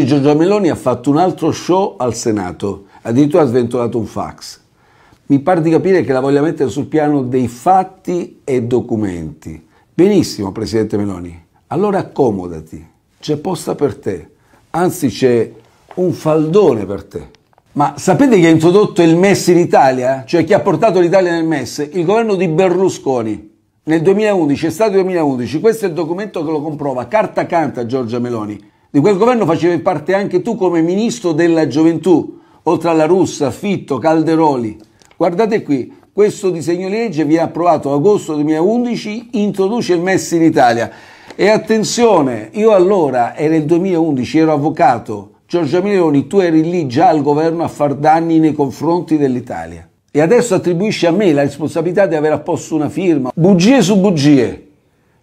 Giorgia Meloni ha fatto un altro show al Senato, addirittura ha sventolato un fax. Mi pare di capire che la voglia mettere sul piano dei fatti e documenti. Benissimo, Presidente Meloni, allora accomodati, c'è posta per te, anzi c'è un faldone per te. Ma sapete chi ha introdotto il MES in Italia? Cioè chi ha portato l'Italia nel MES? Il governo di Berlusconi. Nel 2011, estate 2011, questo è il documento che lo comprova, carta canta Giorgia Meloni. Di quel governo facevi parte anche tu come ministro della gioventù, oltre alla Russa, Fitto, Calderoli. Guardate qui, questo disegno legge viene approvato agosto 2011, introduce il MES in Italia. E attenzione, io allora, era il 2011, ero avvocato, Giorgia Meloni, tu eri lì già al governo a far danni nei confronti dell'Italia. E adesso attribuisci a me la responsabilità di aver apposto una firma. Bugie su bugie.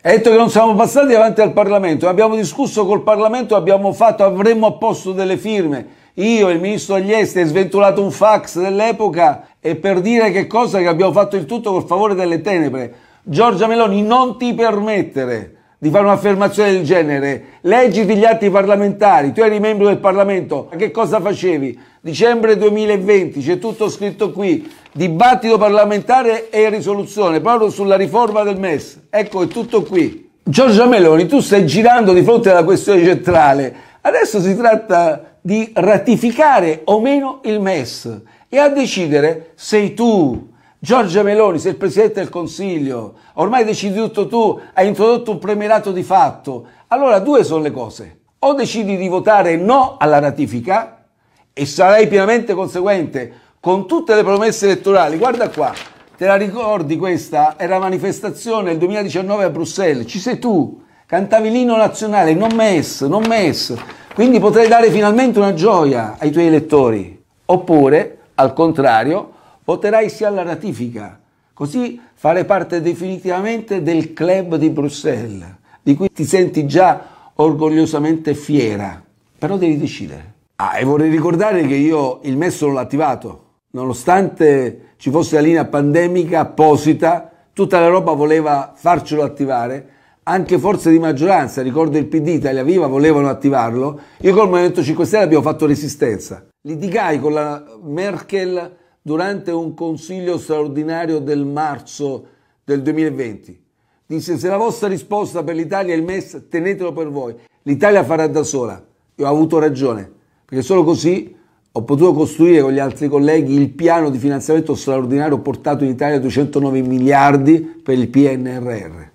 Ha detto che non siamo passati davanti al Parlamento, abbiamo discusso col Parlamento, abbiamo fatto, avremmo apposto delle firme. Io, il ministro degli esteri, sventolato un fax dell'epoca e per dire che cosa che abbiamo fatto il tutto col favore delle tenebre. Giorgia Meloni, non ti permettere di fare un'affermazione del genere. Leggiti gli atti parlamentari, tu eri membro del Parlamento, ma che cosa facevi? Dicembre 2020, c'è tutto scritto qui, dibattito parlamentare e risoluzione proprio sulla riforma del MES. Ecco, è tutto qui. Giorgia Meloni, tu stai girando di fronte alla questione centrale. Adesso si tratta di ratificare o meno il MES e a decidere sei tu Giorgia Meloni, sei il Presidente del Consiglio, ormai decidi tutto tu, hai introdotto un premierato di fatto. Allora due sono le cose. O decidi di votare no alla ratifica e sarai pienamente conseguente con tutte le promesse elettorali. Guarda qua, te la ricordi questa? Era manifestazione nel 2019 a Bruxelles, ci sei tu, cantavi l'ino nazionale, non MES, non MES. Quindi potrai dare finalmente una gioia ai tuoi elettori. Oppure, al contrario, voterai sì alla ratifica, così fare parte definitivamente del club di Bruxelles, di cui ti senti già orgogliosamente fiera, però devi decidere. Ah, e vorrei ricordare che io il MES non l'ho attivato, nonostante ci fosse la linea pandemica apposita, tutta l'Europa voleva farcelo attivare, anche forze di maggioranza, ricordo il PD, Italia Viva, volevano attivarlo, io col Movimento 5 Stelle abbiamo fatto resistenza. Litigai con la Merkel durante un consiglio straordinario del marzo del 2020. Disse se la vostra risposta per l'Italia è il MES tenetelo per voi, l'Italia farà da sola. E ho avuto ragione, perché solo così ho potuto costruire con gli altri colleghi il piano di finanziamento straordinario portato in Italia a 209 miliardi per il PNRR.